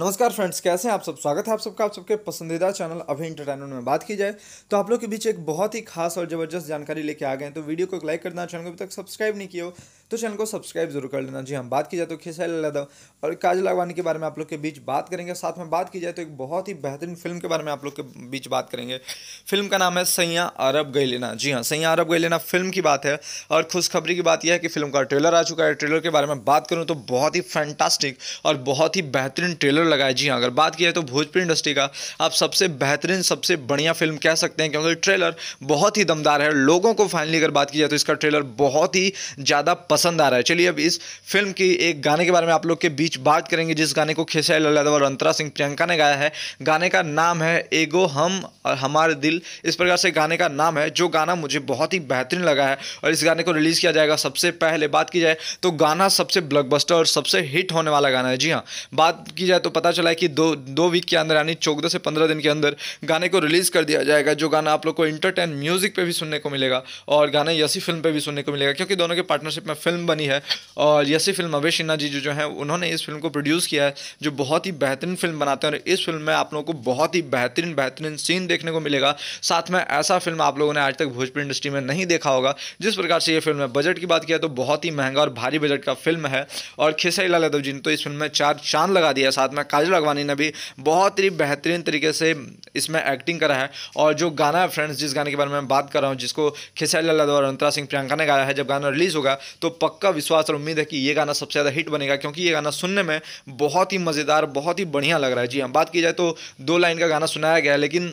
नमस्कार फ्रेंड्स कैसे हैं आप सब स्वागत है आप सबका आप सबके पसंदीदा चैनल अभी इंटरटेनमेंट में बात की जाए तो आप लोग के बीच एक बहुत ही खास और ज़बरदस्त जानकारी लेके आ गए हैं तो वीडियो को एक लाइक करना चैनल को अभी तक सब्सक्राइब नहीं किया हो तो चैनल को सब्सक्राइब जरूर कर लेना जी हम हाँ, बात की जाए तो लाल यादव और काजल अगवानी के बारे में आप लोग के बीच बात करेंगे साथ में बात की जाए तो एक बहुत ही बेहतरीन फिल्म के बारे में आप लोग के बीच बात करेंगे फिल्म का नाम है सैया अरब गई लेना जी हाँ सैया अरब गई लेना फिल्म की बात है और खुशखबरी की बात यह है कि फिल्म का ट्रेलर आ चुका है ट्रेलर के बारे में बात करूँ तो बहुत ही फैंटास्टिक और बहुत ही बेहतरीन ट्रेलर लगा है जी हाँ अगर बात की जाए तो भोजपुरी इंडस्ट्री का आप सबसे बेहतरीन सबसे बढ़िया फिल्म कह सकते हैं क्योंकि ट्रेलर बहुत ही दमदार है लोगों को फाइनली अगर बात की जाए तो इसका ट्रेलर बहुत ही ज़्यादा पसंद आ रहा है चलिए अब इस फिल्म की एक गाने के बारे में आप लोग के बीच बात करेंगे जिस गाने को खेसाई यादव और अंतरा सिंह प्रियंका ने गाया है गाने का नाम है एगो हम और हमारे दिल इस प्रकार से गाने का नाम है जो गाना मुझे बहुत ही बेहतरीन लगा है और इस गाने को रिलीज़ किया जाएगा सबसे पहले बात की जाए तो गाना सबसे ब्लॉकबस्टर और सबसे हिट होने वाला गाना है जी हाँ बात की जाए तो पता चला है कि दो दो वीक के अंदर यानी चौदह से पंद्रह दिन के अंदर गाने को रिलीज़ कर दिया जाएगा जो गाना आप लोग को इंटरटेन म्यूज़िक पे भी सुनने को मिलेगा और गाना यसी फिल्म पे भी सुनने को मिलेगा क्योंकि दोनों के पार्टनरशिप में फिल्म बनी है और यसी फिल्म अभय सिन्हा जी जो जो है उन्होंने इस फिल्म को प्रोड्यूस किया है जो बहुत ही बेहतरीन फिल्म बनाते हैं और इस फिल्म में आप लोगों को बहुत ही बेहतरीन बेहतरीन सीन देखने को मिलेगा साथ में ऐसा फिल्म आप लोगों ने आज तक भोजपुरी इंडस्ट्री में नहीं देखा होगा जिस प्रकार से ये फिल्म है बजट की बात किया तो बहुत ही महंगा और भारी बजट का फिल्म है और खेसाई लाल यादव जी ने तो इस फिल्म में चार चांद लगा दिया साथ में काजल अगवानी ने भी बहुत ही बेहतरीन तरीके से इसमें एक्टिंग करा है और जो गाना है फ्रेंड्स जिस गाने के बारे में मैं बात कर रहा हूँ जिसको खेसारी लाल और अंतरा सिंह प्रियंका ने गाया है जब गाना रिलीज़ होगा तो पक्का विश्वास और उम्मीद है कि ये गाना सबसे ज़्यादा हिट बनेगा क्योंकि ये गाना सुनने में बहुत ही मज़ेदार बहुत ही बढ़िया लग रहा है जी हाँ बात की जाए तो दो लाइन का गाना सुनाया गया लेकिन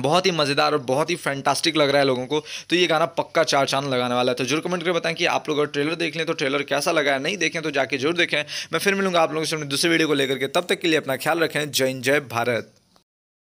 बहुत ही मज़ेदार और बहुत ही फैंटास्टिक लग रहा है लोगों को तो ये गाना पक्का चार चांद लगाने वाला है तो जरूर कमेंट करके बताएं कि आप लोग अगर ट्रेलर देख लें तो ट्रेलर कैसा लगा है नहीं देखें तो जाके जरूर देखें मैं फिर मिलूंगा आप लोगों से अपने दूसरे वीडियो को लेकर के तब तक के लिए अपना ख्याल रखें जय जय भारत